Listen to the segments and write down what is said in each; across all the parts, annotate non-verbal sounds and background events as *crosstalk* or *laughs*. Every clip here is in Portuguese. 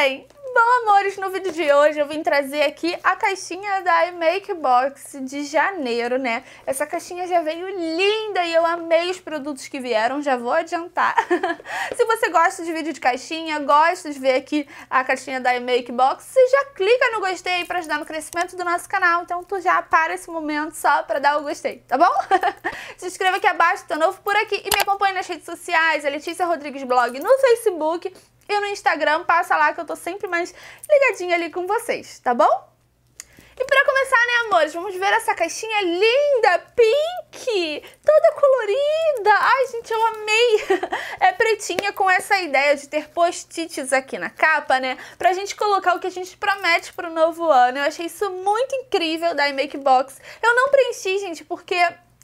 bem? Bom, amores, no vídeo de hoje eu vim trazer aqui a caixinha da iMake Box de janeiro, né? Essa caixinha já veio linda e eu amei os produtos que vieram, já vou adiantar. *laughs* se você gosta de vídeo de caixinha, gosta de ver aqui a caixinha da iMake Box, você já clica no gostei para ajudar no crescimento do nosso canal, então tu já para esse momento só para dar o gostei, tá bom? *laughs* se inscreva aqui abaixo, tô novo por aqui e me acompanhe nas redes sociais, Letícia Rodrigues Blog no Facebook e no Instagram, passa lá que eu tô sempre mais ligadinha ali com vocês, tá bom? E para começar, né, amores, vamos ver essa caixinha linda, pink, toda colorida. Ai, gente, eu amei. *laughs* É pretinha com essa ideia de ter post-its aqui na capa, né, pra gente colocar o que a gente promete pro novo ano. Eu achei isso muito incrível da Makebox. Box. Eu não preenchi, gente, porque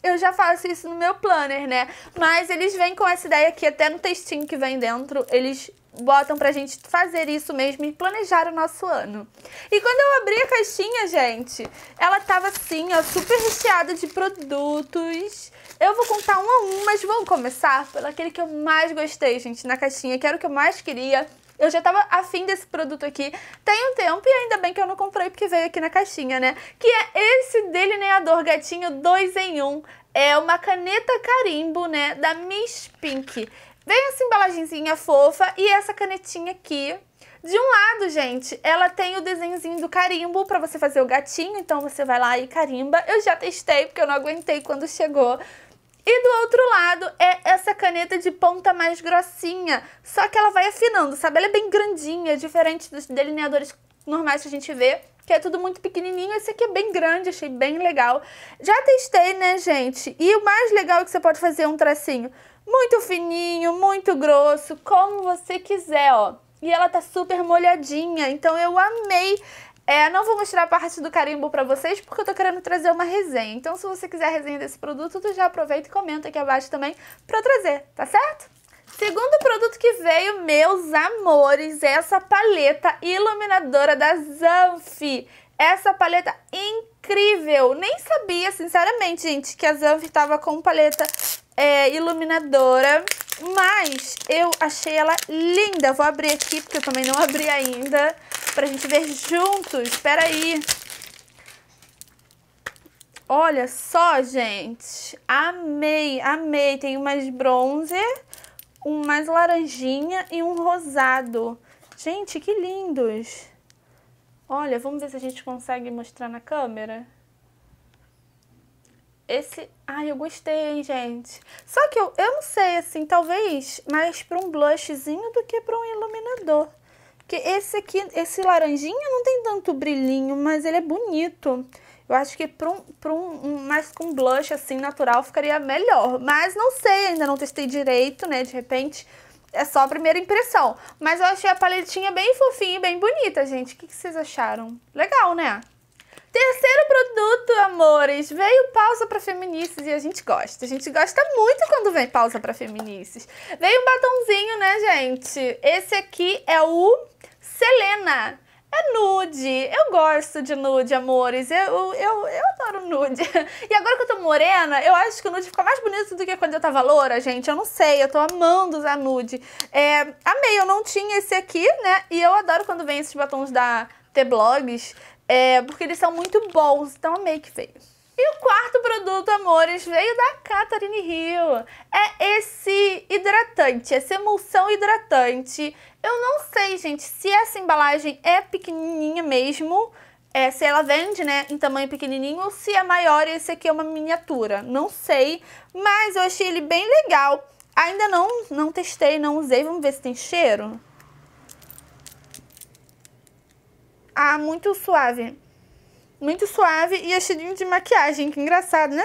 eu já faço isso no meu planner, né? Mas eles vêm com essa ideia aqui, até no textinho que vem dentro, eles botam pra gente fazer isso mesmo e planejar o nosso ano. E quando eu abri a caixinha, gente, ela tava assim, ó, super recheada de produtos. Eu vou contar um a um, mas vou começar pelo aquele que eu mais gostei, gente, na caixinha, que era o que eu mais queria. Eu já tava afim desse produto aqui tem um tempo e ainda bem que eu não comprei porque veio aqui na caixinha, né? Que é esse delineador gatinho 2 em 1. Um. É uma caneta carimbo, né, da Miss Pink. Vem essa embalagenzinha fofa e essa canetinha aqui. De um lado, gente, ela tem o desenhozinho do carimbo para você fazer o gatinho, então você vai lá e carimba. Eu já testei porque eu não aguentei quando chegou. E do outro lado é essa caneta de ponta mais grossinha, só que ela vai afinando, sabe? Ela é bem grandinha, diferente dos delineadores normais que a gente vê, que é tudo muito pequenininho. Esse aqui é bem grande, achei bem legal. Já testei, né, gente? E o mais legal é que você pode fazer um tracinho muito fininho, muito grosso, como você quiser, ó. E ela tá super molhadinha, então eu amei é, não vou mostrar a parte do carimbo pra vocês, porque eu tô querendo trazer uma resenha. Então, se você quiser a resenha desse produto, tu já aproveita e comenta aqui abaixo também pra eu trazer, tá certo? Segundo produto que veio, meus amores, é essa paleta iluminadora da Zanfi. Essa paleta incrível! Nem sabia, sinceramente, gente, que a Zanfi tava com paleta é, iluminadora, mas eu achei ela linda. Vou abrir aqui, porque eu também não abri ainda, pra gente ver juntos. Espera aí. Olha só, gente. Amei, amei. Tem umas bronze, um mais laranjinha e um rosado. Gente, que lindos. Olha, vamos ver se a gente consegue mostrar na câmera esse... Ai, eu gostei, gente. Só que eu, eu não sei, assim, talvez mais para um blushzinho do que para um iluminador. Porque esse aqui, esse laranjinha não tem tanto brilhinho, mas ele é bonito. Eu acho que para um, pra um, mais com blush, assim, natural, ficaria melhor. Mas não sei, ainda não testei direito, né? De repente, é só a primeira impressão. Mas eu achei a paletinha bem fofinha e bem bonita, gente. O que, que vocês acharam? Legal, né? Terceiro produto, amores, veio pausa para feministas e a gente gosta. A gente gosta muito quando vem pausa para feministas. Veio um batonzinho, né, gente? Esse aqui é o Selena. É nude. Eu gosto de nude, amores. Eu, eu, eu adoro nude. *laughs* E agora que eu tô morena, eu acho que o nude fica mais bonito do que quando eu tava loura, gente. Eu não sei, eu tô amando usar nude. É, amei, eu não tinha esse aqui, né? E eu adoro quando vem esses batons da T-Blogs. É, porque eles são muito bons, então meio que veio. E o quarto produto, amores, veio da Catherine Hill. É esse hidratante, essa emulsão hidratante. Eu não sei, gente, se essa embalagem é pequenininha mesmo, é, se ela vende, né, em tamanho pequenininho, ou se é maior e esse aqui é uma miniatura. Não sei, mas eu achei ele bem legal. Ainda não, não testei, não usei, vamos ver se tem cheiro. Ah, muito suave. Muito suave e achadinho de maquiagem. Que engraçado, né?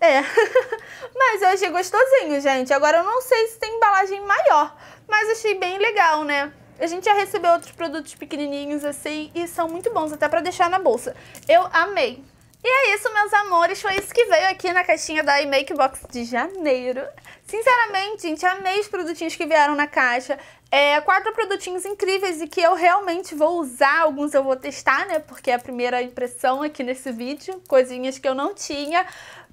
É. *laughs* mas eu achei gostosinho, gente. Agora eu não sei se tem embalagem maior. Mas achei bem legal, né? A gente já recebeu outros produtos pequenininhos assim e são muito bons, até pra deixar na bolsa. Eu amei. E é isso, meus amores. Foi isso que veio aqui na caixinha da iMake Box de janeiro. Sinceramente, gente, amei os produtinhos que vieram na caixa. É, quatro produtinhos incríveis e que eu realmente vou usar. Alguns eu vou testar, né? Porque é a primeira impressão aqui nesse vídeo. Coisinhas que eu não tinha.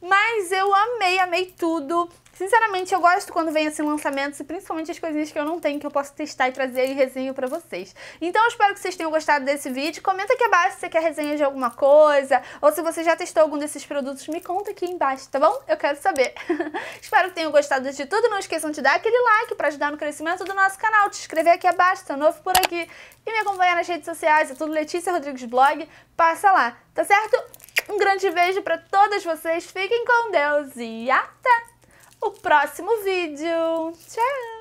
Mas eu amei, amei tudo. Sinceramente, eu gosto quando vem assim lançamentos e principalmente as coisinhas que eu não tenho, que eu posso testar e trazer em resenho pra vocês. Então eu espero que vocês tenham gostado desse vídeo. Comenta aqui abaixo se você quer resenha de alguma coisa ou se você já testou algum desses produtos, me conta aqui embaixo, tá bom? Eu quero saber. *laughs* espero que tenham gostado de tudo. Não esqueçam de dar aquele like pra ajudar no crescimento do nosso canal, te inscrever aqui abaixo, tá novo por aqui e me acompanhar nas redes sociais, é tudo Letícia Rodrigues Blog, passa lá, tá certo? Um grande beijo pra todas vocês, fiquem com Deus e até! o próximo vídeo. Tchau!